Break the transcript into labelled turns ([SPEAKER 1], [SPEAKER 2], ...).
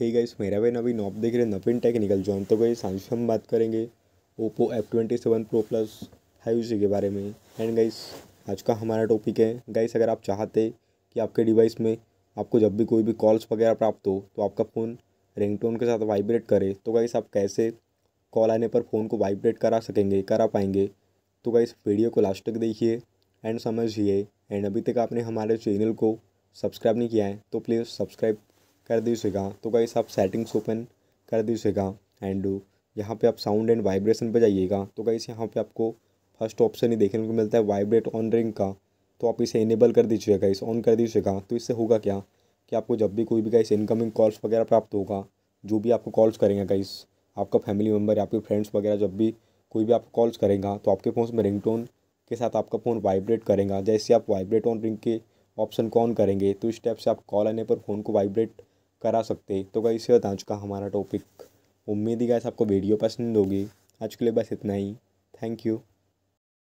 [SPEAKER 1] hey guys मेरा भाई नवीन op देख रहे हैं नवीन टेक्निकल जॉन तो गई आज हम बात करेंगे Oppo F twenty seven pro plus five G के बारे में एंड गाइस आज का हमारा टॉपिक है गाइस अगर आप चाहते कि आपके डिवाइस में आपको जब भी कोई भी कॉल्स वगैरह प्राप्त हो तो आपका फ़ोन रिंगटोन के साथ वाइब्रेट करे तो गाइस आप कैसे कॉल आने पर फ़ोन को वाइब्रेट करा सकेंगे करा पाएंगे तो गाइस वीडियो को लास्ट तक देखिए एंड समझिए एंड अभी तक आपने हमारे चैनल को सब्सक्राइब नहीं किया है तो प्लीज़ सब्सक्राइब कर दीजिएगा तो गाइस आप सेटिंग्स ओपन कर दीजिएगा एंड यहाँ पे आप साउंड एंड वाइब्रेशन पे जाइएगा तो गाइस यहाँ पे आपको फर्स्ट ऑप्शन ही देखने को मिलता है वाइब्रेट ऑन रिंग का तो आप इसे इनेबल कर दीजिएगा इस ऑन कर दीजिएगा तो इससे होगा क्या कि आपको जब भी कोई भी गाइस इनकमिंग कॉल्स वगैरह प्राप्त होगा जो भी आपको कॉल्स करेंगे गाइस आपका फैमिली मेम्बर आपके फ्रेंड्स वगैरह जब भी कोई भी आपको कॉल्स करेगा तो आपके फ़ोन में रिंगटोन के साथ आपका फ़ोन वाइब्रेट करेगा जैसे आप वाइब्रेट ऑन रिंग के ऑप्शन को ऑन करेंगे तो इस टाइप से आप कॉल आने पर फ़ोन को वाइब्रेट करा सकते तो कई ये आज का हमारा टॉपिक उम्मीद ही गाइस आपको वीडियो पसंद होगी आज के लिए बस इतना ही थैंक यू